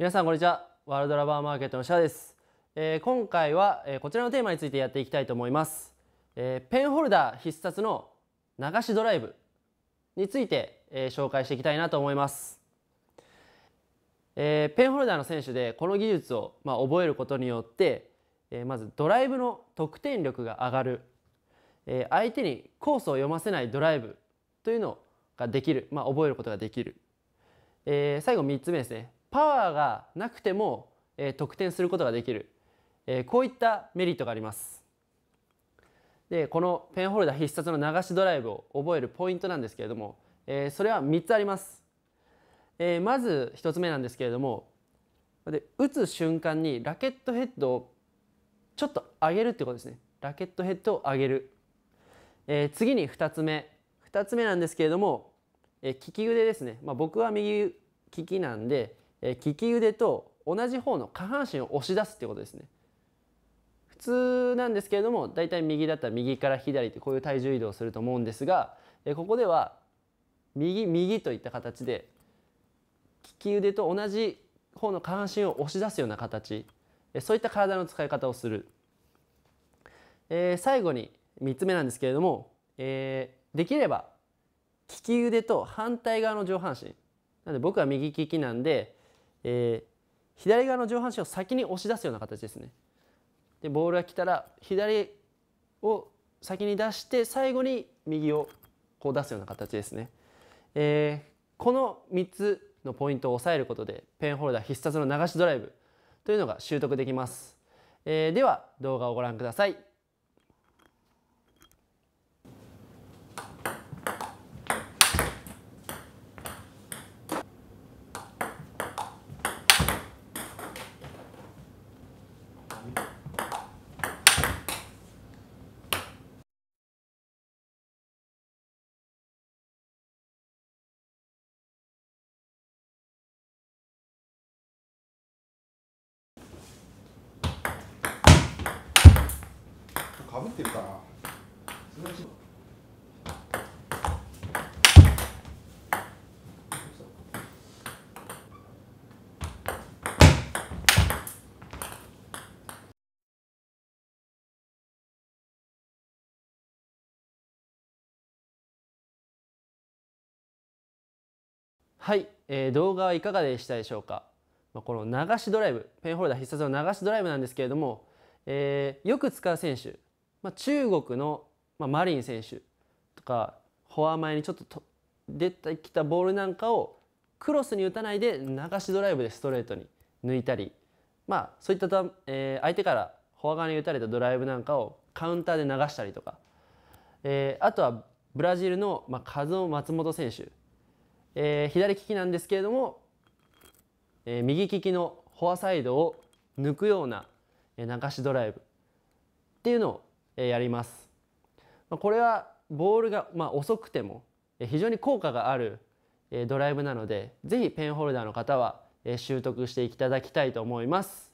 皆さんこんにちはワールドラバーマーケットのシャです、えー、今回は、えこちらのテーマについてやっていきたいと思います、えー、ペンホルダー必殺の流しドライブについて、え紹介していきたいなと思います、えペンホルダーの選手でこの技術を、まあ、覚えることによって、えまずドライブの得点力が上がる、え相手にコースを読ませないドライブというのができる、まあ、覚えることができる、え最後3つ目ですねパワーがなくても、え得点することができる、えこういったメリットがありますでこのペンホルダー必殺の流しドライブを覚えるポイントなんですけれども、えそれは3つあります、えまず1つ目なんですけれどもで打つ瞬間にラケットヘッドをちょっと上げるってことですねラケットヘッドを上げる、え次に2つ目2つ目なんですけれども、え利き腕ですね、まあ、僕は右利きなんで、え利き腕と同じ方の下半身を押し出すってことですね普通なんですけれどもだいたい右だったら右から左ってこういう体重移動をすると思うんですが、えここでは右右といった形で利き腕と同じ方の下半身を押し出すような形えそういった体の使い方をする、えー、最後に3つ目なんですけれども、えー、できれば利き腕と反対側の上半身なんで僕は右利きなんでえー、左側の上半身を先に押し出すような形ですね。でボールが来たら左を先に出して最後に右をこう出すような形ですね。えー、この3つのポイントを押さえることでペンホルダー必殺の流しドライブというのが習得できます。えー、では動画をご覧ください。ぶってるかな。はい、えー、動画はいかがでしたでしょうか、まあ、この流しドライブペンホルダー必殺の流しドライブなんですけれども、えー、よく使う選手まあ、中国の、まあ、マリン選手とかフォア前にちょっとと出てきたボールなんかをクロスに打たないで流しドライブでストレートに抜いたり、まあ、そういったた、えー、相手からフォア側に打たれたドライブなんかをカウンターで流したりとか、えー、あとはブラジルの、まあ、カズオ・松本選手、えー、左利きなんですけれども、えー、右利きのフォアサイドを抜くような流しドライブっていうのをやります。これはボールが、ま遅くても非常に効果があるドライブなので、是非ペンホルダーの方は習得していただきたいと思います。